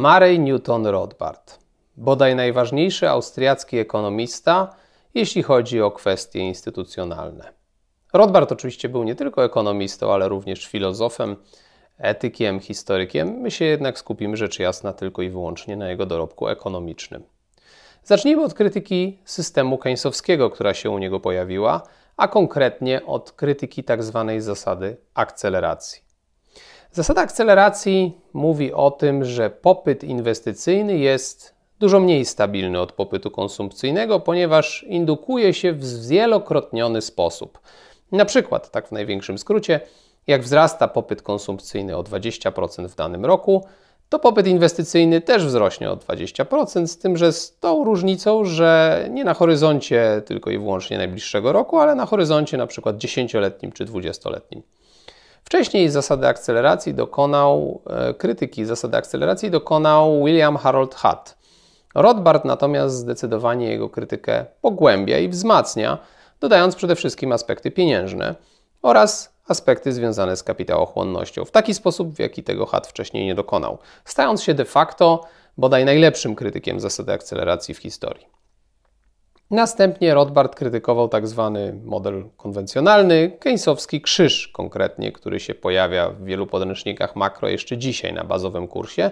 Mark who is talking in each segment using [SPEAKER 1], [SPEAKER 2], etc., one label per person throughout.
[SPEAKER 1] Murray Newton Rothbard, bodaj najważniejszy austriacki ekonomista, jeśli chodzi o kwestie instytucjonalne. Rothbard oczywiście był nie tylko ekonomistą, ale również filozofem, etykiem, historykiem. My się jednak skupimy rzecz jasna tylko i wyłącznie na jego dorobku ekonomicznym. Zacznijmy od krytyki systemu keynesowskiego, która się u niego pojawiła, a konkretnie od krytyki tzw. Tak zasady akceleracji. Zasada akceleracji mówi o tym, że popyt inwestycyjny jest dużo mniej stabilny od popytu konsumpcyjnego, ponieważ indukuje się w zwielokrotniony sposób. Na przykład, tak w największym skrócie, jak wzrasta popyt konsumpcyjny o 20% w danym roku, to popyt inwestycyjny też wzrośnie o 20%, z tym, że z tą różnicą, że nie na horyzoncie tylko i wyłącznie najbliższego roku, ale na horyzoncie na przykład 10-letnim czy 20-letnim. Wcześniej zasady akceleracji dokonał, e, krytyki zasady akceleracji dokonał William Harold Hutt. Rothbard natomiast zdecydowanie jego krytykę pogłębia i wzmacnia, dodając przede wszystkim aspekty pieniężne oraz aspekty związane z kapitałochłonnością w taki sposób, w jaki tego Hutt wcześniej nie dokonał, stając się de facto bodaj najlepszym krytykiem zasady akceleracji w historii. Następnie Rothbard krytykował tak zwany model konwencjonalny, Keynesowski krzyż konkretnie, który się pojawia w wielu podręcznikach makro jeszcze dzisiaj na bazowym kursie,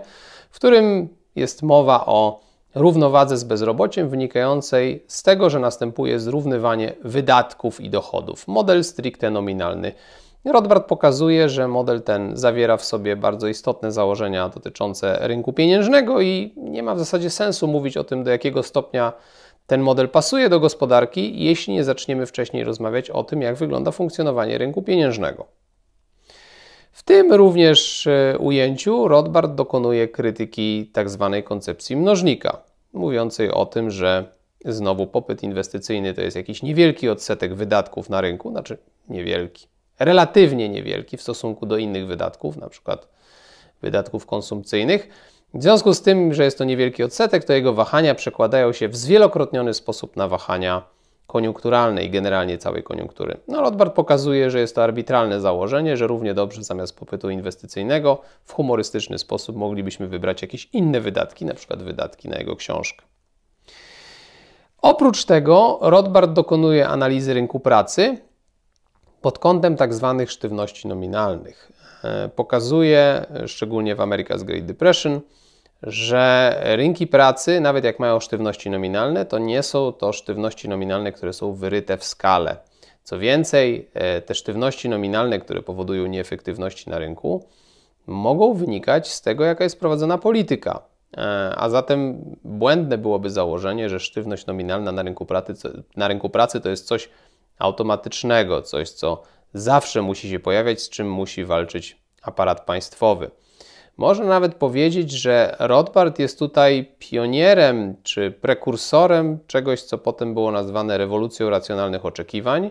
[SPEAKER 1] w którym jest mowa o równowadze z bezrobociem wynikającej z tego, że następuje zrównywanie wydatków i dochodów. Model stricte nominalny. Rothbard pokazuje, że model ten zawiera w sobie bardzo istotne założenia dotyczące rynku pieniężnego i nie ma w zasadzie sensu mówić o tym, do jakiego stopnia ten model pasuje do gospodarki, jeśli nie zaczniemy wcześniej rozmawiać o tym, jak wygląda funkcjonowanie rynku pieniężnego. W tym również e, ujęciu Rothbard dokonuje krytyki tzw. Tak koncepcji mnożnika, mówiącej o tym, że znowu popyt inwestycyjny to jest jakiś niewielki odsetek wydatków na rynku, znaczy niewielki, relatywnie niewielki w stosunku do innych wydatków, na przykład wydatków konsumpcyjnych. W związku z tym, że jest to niewielki odsetek, to jego wahania przekładają się w zwielokrotniony sposób na wahania koniunkturalne i generalnie całej koniunktury. No, Rothbard pokazuje, że jest to arbitralne założenie, że równie dobrze zamiast popytu inwestycyjnego w humorystyczny sposób moglibyśmy wybrać jakieś inne wydatki, na przykład wydatki na jego książkę. Oprócz tego Rothbard dokonuje analizy rynku pracy pod kątem tak zwanych sztywności nominalnych. E, pokazuje, szczególnie w America's Great Depression, że rynki pracy, nawet jak mają sztywności nominalne, to nie są to sztywności nominalne, które są wyryte w skale. Co więcej, e, te sztywności nominalne, które powodują nieefektywności na rynku, mogą wynikać z tego, jaka jest prowadzona polityka. E, a zatem błędne byłoby założenie, że sztywność nominalna na rynku pracy, na rynku pracy to jest coś automatycznego, coś co zawsze musi się pojawiać, z czym musi walczyć aparat państwowy. Można nawet powiedzieć, że Rothbard jest tutaj pionierem czy prekursorem czegoś, co potem było nazwane rewolucją racjonalnych oczekiwań.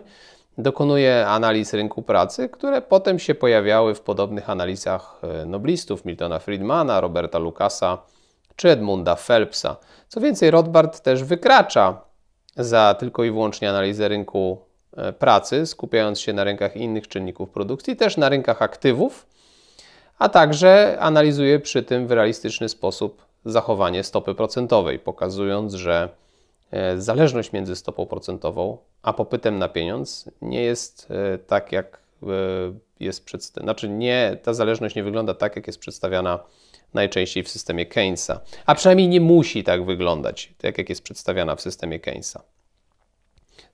[SPEAKER 1] Dokonuje analiz rynku pracy, które potem się pojawiały w podobnych analizach e, noblistów Miltona Friedmana, Roberta Lucasa czy Edmunda Phelpsa. Co więcej, Rothbard też wykracza za tylko i wyłącznie analizę rynku E, pracy, skupiając się na rynkach innych czynników produkcji, też na rynkach aktywów, a także analizuje przy tym w realistyczny sposób zachowanie stopy procentowej, pokazując, że e, zależność między stopą procentową a popytem na pieniądz nie jest e, tak, jak jest przedstawiana, znaczy nie, ta zależność nie wygląda tak, jak jest przedstawiana najczęściej w systemie Keynesa, a przynajmniej nie musi tak wyglądać, tak jak jest przedstawiana w systemie Keynesa.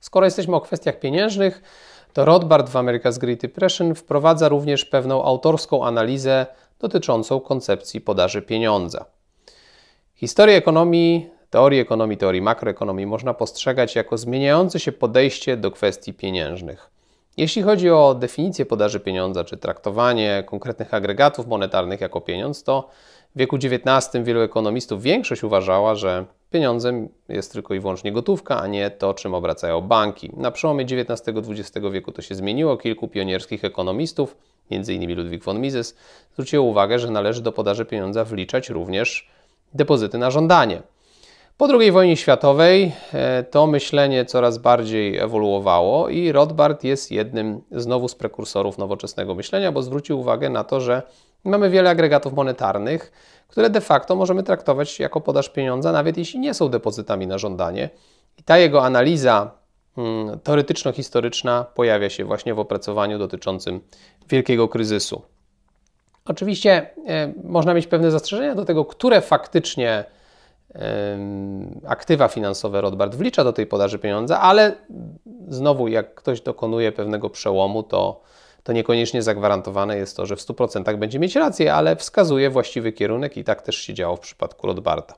[SPEAKER 1] Skoro jesteśmy o kwestiach pieniężnych, to Rothbard w America's Great Depression wprowadza również pewną autorską analizę dotyczącą koncepcji podaży pieniądza. Historię ekonomii, teorii ekonomii, teorii makroekonomii można postrzegać jako zmieniające się podejście do kwestii pieniężnych. Jeśli chodzi o definicję podaży pieniądza czy traktowanie konkretnych agregatów monetarnych jako pieniądz, to w wieku XIX wielu ekonomistów większość uważała, że Pieniądzem jest tylko i wyłącznie gotówka, a nie to, czym obracają banki. Na przełomie XIX-XX wieku to się zmieniło. Kilku pionierskich ekonomistów, m.in. Ludwik von Mises, zwróciło uwagę, że należy do podaży pieniądza wliczać również depozyty na żądanie. Po II wojnie światowej e, to myślenie coraz bardziej ewoluowało i Rothbard jest jednym znowu z prekursorów nowoczesnego myślenia, bo zwrócił uwagę na to, że Mamy wiele agregatów monetarnych, które de facto możemy traktować jako podaż pieniądza, nawet jeśli nie są depozytami na żądanie. I ta jego analiza mm, teoretyczno-historyczna pojawia się właśnie w opracowaniu dotyczącym wielkiego kryzysu. Oczywiście e, można mieć pewne zastrzeżenia do tego, które faktycznie aktywa finansowe Rothbard wlicza do tej podaży pieniądza, ale znowu, jak ktoś dokonuje pewnego przełomu, to to niekoniecznie zagwarantowane jest to, że w 100% będzie mieć rację, ale wskazuje właściwy kierunek i tak też się działo w przypadku Rothbarda.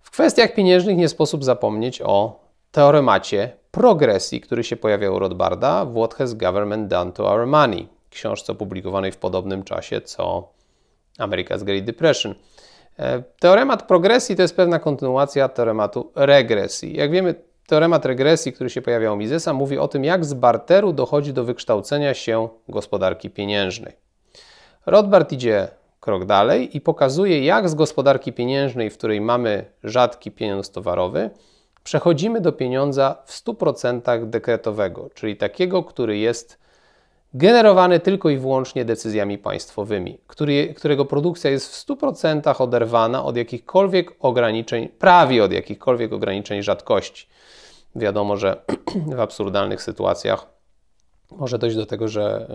[SPEAKER 1] W kwestiach pieniężnych nie sposób zapomnieć o teoremacie progresji, który się pojawiał u Rothbarda w What Has Government Done to Our Money, książce opublikowanej w podobnym czasie co America's Great Depression. E, teoremat progresji to jest pewna kontynuacja teorematu regresji. Jak wiemy, Teoremat regresji, który się pojawia u Misesa, mówi o tym, jak z barteru dochodzi do wykształcenia się gospodarki pieniężnej. Rothbard idzie krok dalej i pokazuje, jak z gospodarki pieniężnej, w której mamy rzadki pieniądz towarowy, przechodzimy do pieniądza w 100% dekretowego, czyli takiego, który jest generowany tylko i wyłącznie decyzjami państwowymi, który, którego produkcja jest w 100% oderwana od jakichkolwiek ograniczeń, prawie od jakichkolwiek ograniczeń rzadkości. Wiadomo, że w absurdalnych sytuacjach może dojść do tego, że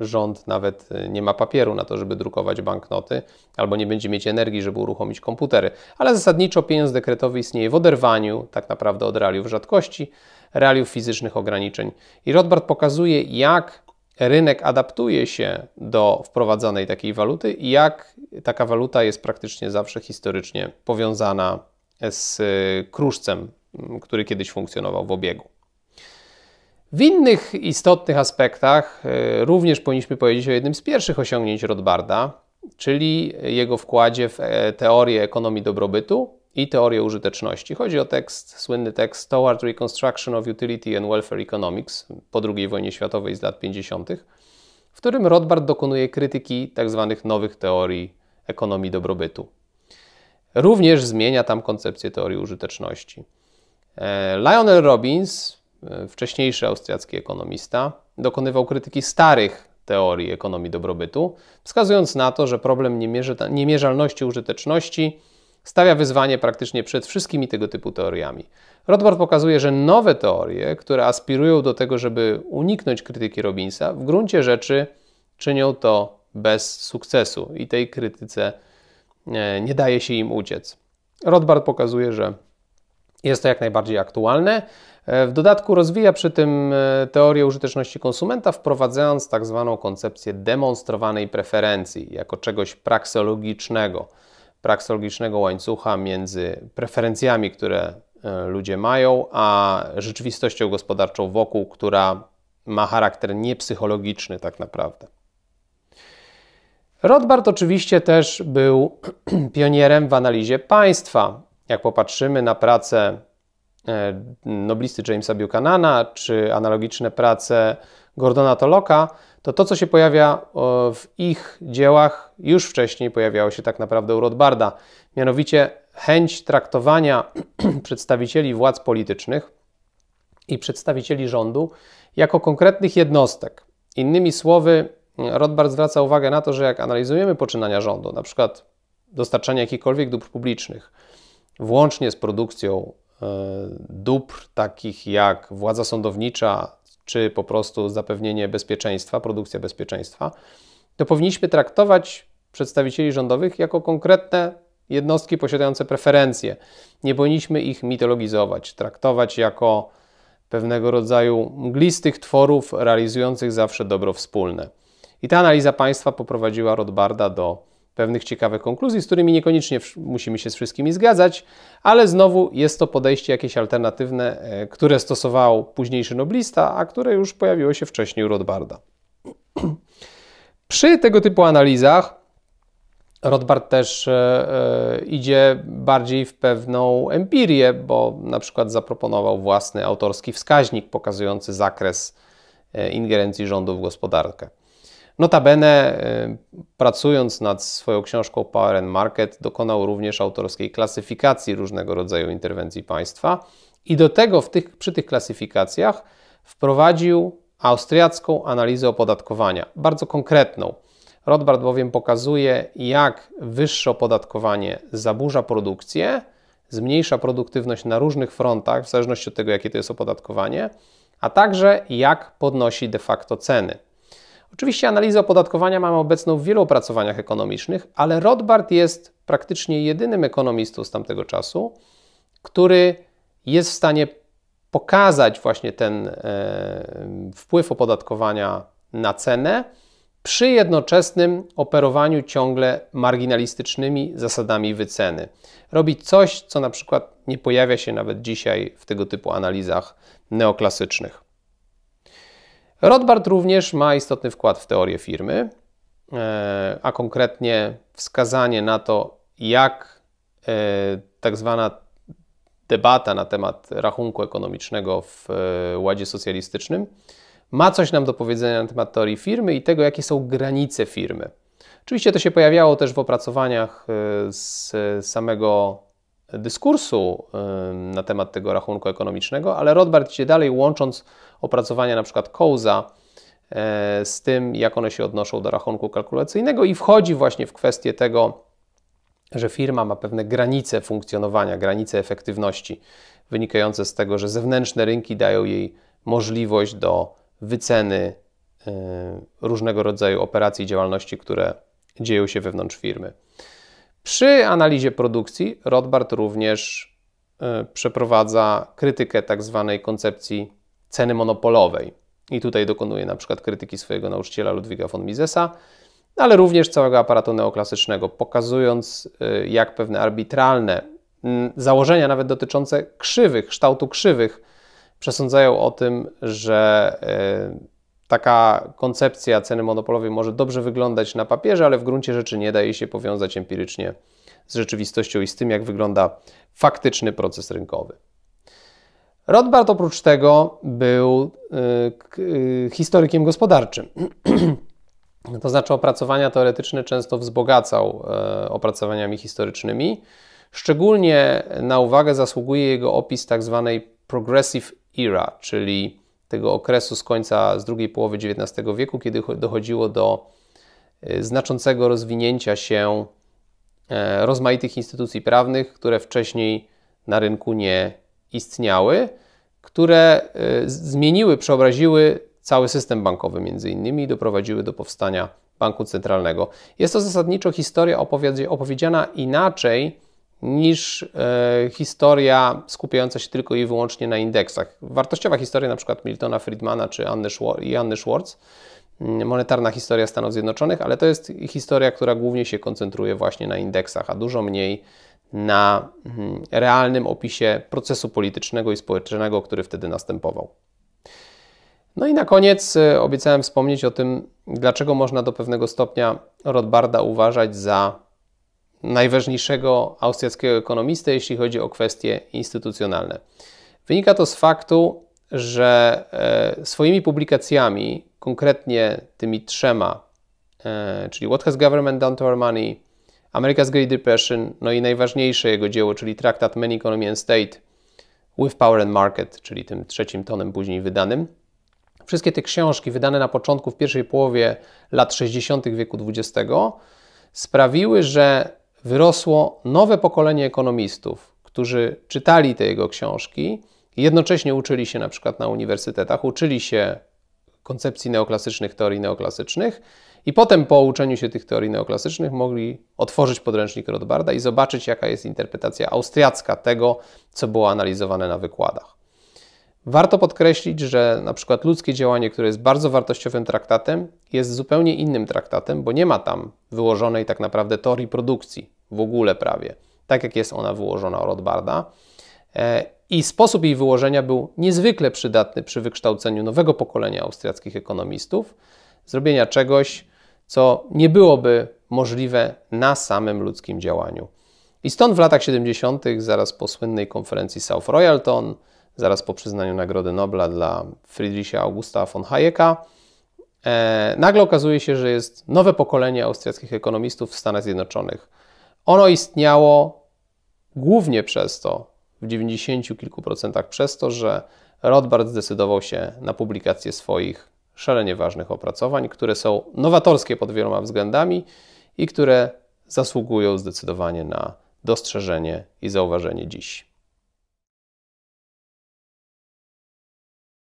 [SPEAKER 1] y, rząd nawet y, nie ma papieru na to, żeby drukować banknoty, albo nie będzie mieć energii, żeby uruchomić komputery. Ale zasadniczo pieniądz dekretowy istnieje w oderwaniu tak naprawdę od realiów rzadkości, realiów fizycznych ograniczeń. I Rothbard pokazuje, jak rynek adaptuje się do wprowadzanej takiej waluty i jak taka waluta jest praktycznie zawsze historycznie powiązana z y, kruszcem, mm, który kiedyś funkcjonował w obiegu. W innych istotnych aspektach y, również powinniśmy powiedzieć o jednym z pierwszych osiągnięć Rothbarda, czyli jego wkładzie w e, teorię ekonomii dobrobytu i teorię użyteczności. Chodzi o tekst, słynny tekst Toward Reconstruction of Utility and Welfare Economics po II wojnie światowej z lat 50., w którym Rothbard dokonuje krytyki tzw. Tak nowych teorii ekonomii dobrobytu. Również zmienia tam koncepcję teorii użyteczności. E, Lionel Robbins, e, wcześniejszy austriacki ekonomista, dokonywał krytyki starych teorii ekonomii dobrobytu, wskazując na to, że problem niemierzalności użyteczności stawia wyzwanie praktycznie przed wszystkimi tego typu teoriami. Rothbard pokazuje, że nowe teorie, które aspirują do tego, żeby uniknąć krytyki Robinsa, w gruncie rzeczy czynią to bez sukcesu i tej krytyce e, nie daje się im uciec. Rothbard pokazuje, że jest to jak najbardziej aktualne. E, w dodatku rozwija przy tym e, teorię użyteczności konsumenta, wprowadzając tak zwaną koncepcję demonstrowanej preferencji jako czegoś praksologicznego praksologicznego łańcucha między preferencjami, które e, ludzie mają, a rzeczywistością gospodarczą wokół, która ma charakter niepsychologiczny tak naprawdę. Rothbard oczywiście też był pionierem w analizie państwa. Jak popatrzymy na pracę e, noblisty Jamesa Buchanana, czy analogiczne prace Gordona Toloka, to to, co się pojawia e, w ich dziełach, już wcześniej pojawiało się tak naprawdę u Rothbarda, mianowicie chęć traktowania przedstawicieli władz politycznych i przedstawicieli rządu jako konkretnych jednostek. Innymi słowy, Rothbard zwraca uwagę na to, że jak analizujemy poczynania rządu, na przykład dostarczanie jakichkolwiek dóbr publicznych, włącznie z produkcją e, dóbr takich jak władza sądownicza, czy po prostu zapewnienie bezpieczeństwa, produkcja bezpieczeństwa, to powinniśmy traktować przedstawicieli rządowych jako konkretne jednostki posiadające preferencje. Nie powinniśmy ich mitologizować, traktować jako pewnego rodzaju mglistych tworów realizujących zawsze dobro wspólne. I ta analiza państwa poprowadziła Rothbarda do pewnych ciekawych konkluzji, z którymi niekoniecznie musimy się z wszystkimi zgadzać, ale znowu jest to podejście jakieś alternatywne, e, które stosował późniejszy noblista, a które już pojawiło się wcześniej u Rothbarda. Przy tego typu analizach Rothbard też e, e, idzie bardziej w pewną empirię, bo na przykład zaproponował własny autorski wskaźnik pokazujący zakres ingerencji rządu w gospodarkę. Notabene, y, pracując nad swoją książką Power and Market, dokonał również autorskiej klasyfikacji różnego rodzaju interwencji państwa i do tego tych, przy tych klasyfikacjach wprowadził austriacką analizę opodatkowania, bardzo konkretną. Rothbard bowiem pokazuje, jak wyższe opodatkowanie zaburza produkcję, zmniejsza produktywność na różnych frontach, w zależności od tego, jakie to jest opodatkowanie, a także jak podnosi de facto ceny. Oczywiście analizę opodatkowania mamy obecną w wielu opracowaniach ekonomicznych, ale Rothbard jest praktycznie jedynym ekonomistą z tamtego czasu, który jest w stanie pokazać właśnie ten e, wpływ opodatkowania na cenę przy jednoczesnym operowaniu ciągle marginalistycznymi zasadami wyceny. Robić coś, co na przykład nie pojawia się nawet dzisiaj w tego typu analizach neoklasycznych. Rothbard również ma istotny wkład w teorię firmy, e, a konkretnie wskazanie na to, jak e, tak zwana debata na temat rachunku ekonomicznego w e, ładzie socjalistycznym ma coś nam do powiedzenia na temat teorii firmy i tego, jakie są granice firmy. Oczywiście to się pojawiało też w opracowaniach z samego dyskursu na temat tego rachunku ekonomicznego, ale Rothbard idzie dalej, łącząc opracowania na przykład Kołza e, z tym, jak one się odnoszą do rachunku kalkulacyjnego i wchodzi właśnie w kwestię tego, że firma ma pewne granice funkcjonowania, granice efektywności, wynikające z tego, że zewnętrzne rynki dają jej możliwość do wyceny e, różnego rodzaju operacji i działalności, które dzieją się wewnątrz firmy. Przy analizie produkcji Rothbard również e, przeprowadza krytykę tak zwanej koncepcji ceny monopolowej. I tutaj dokonuje na przykład krytyki swojego nauczyciela Ludwiga von Misesa, ale również całego aparatu neoklasycznego, pokazując y, jak pewne arbitralne mm, założenia, nawet dotyczące krzywych, kształtu krzywych, przesądzają o tym, że y, taka koncepcja ceny monopolowej może dobrze wyglądać na papierze, ale w gruncie rzeczy nie daje się powiązać empirycznie z rzeczywistością i z tym, jak wygląda faktyczny proces rynkowy. Rothbard oprócz tego był y, y, historykiem gospodarczym. To znaczy opracowania teoretyczne często wzbogacał e, opracowaniami historycznymi. Szczególnie na uwagę zasługuje jego opis tzw. Tak progressive era, czyli tego okresu z końca, z drugiej połowy XIX wieku, kiedy dochodziło do e, znaczącego rozwinięcia się e, rozmaitych instytucji prawnych, które wcześniej na rynku nie istniały, które y, zmieniły, przeobraziły cały system bankowy między innymi i doprowadziły do powstania banku centralnego. Jest to zasadniczo historia opowiedziana inaczej niż y, historia skupiająca się tylko i wyłącznie na indeksach. Wartościowa historia na przykład Miltona Friedmana czy Anny, Anny Schwartz, mm, monetarna historia Stanów Zjednoczonych, ale to jest historia, która głównie się koncentruje właśnie na indeksach, a dużo mniej na mm, realnym opisie procesu politycznego i społecznego, który wtedy następował. No i na koniec y, obiecałem wspomnieć o tym, dlaczego można do pewnego stopnia Rothbarda uważać za najważniejszego austriackiego ekonomistę, jeśli chodzi o kwestie instytucjonalne. Wynika to z faktu, że e, swoimi publikacjami, konkretnie tymi trzema, e, czyli What Has Government Done to Our Money, America's Great Depression, no i najważniejsze jego dzieło, czyli traktat Man, Economy and State with Power and Market, czyli tym trzecim tonem później wydanym. Wszystkie te książki wydane na początku, w pierwszej połowie lat 60. wieku XX sprawiły, że wyrosło nowe pokolenie ekonomistów, którzy czytali te jego książki, jednocześnie uczyli się na przykład na uniwersytetach, uczyli się koncepcji neoklasycznych, teorii neoklasycznych i potem po uczeniu się tych teorii neoklasycznych mogli otworzyć podręcznik Rothbarda i zobaczyć, jaka jest interpretacja austriacka tego, co było analizowane na wykładach. Warto podkreślić, że na przykład ludzkie działanie, które jest bardzo wartościowym traktatem, jest zupełnie innym traktatem, bo nie ma tam wyłożonej tak naprawdę teorii produkcji w ogóle prawie, tak jak jest ona wyłożona u Rothbarda. E, I sposób jej wyłożenia był niezwykle przydatny przy wykształceniu nowego pokolenia austriackich ekonomistów, zrobienia czegoś, co nie byłoby możliwe na samym ludzkim działaniu. I stąd w latach 70., zaraz po słynnej konferencji South Royalton, zaraz po przyznaniu Nagrody Nobla dla Friedricha Augusta von Hayeka, e, nagle okazuje się, że jest nowe pokolenie austriackich ekonomistów w Stanach Zjednoczonych. Ono istniało głównie przez to, w 90 kilku procentach przez to, że Rothbard zdecydował się na publikację swoich szalenie ważnych opracowań, które są nowatorskie pod wieloma względami i które zasługują zdecydowanie na dostrzeżenie i zauważenie dziś.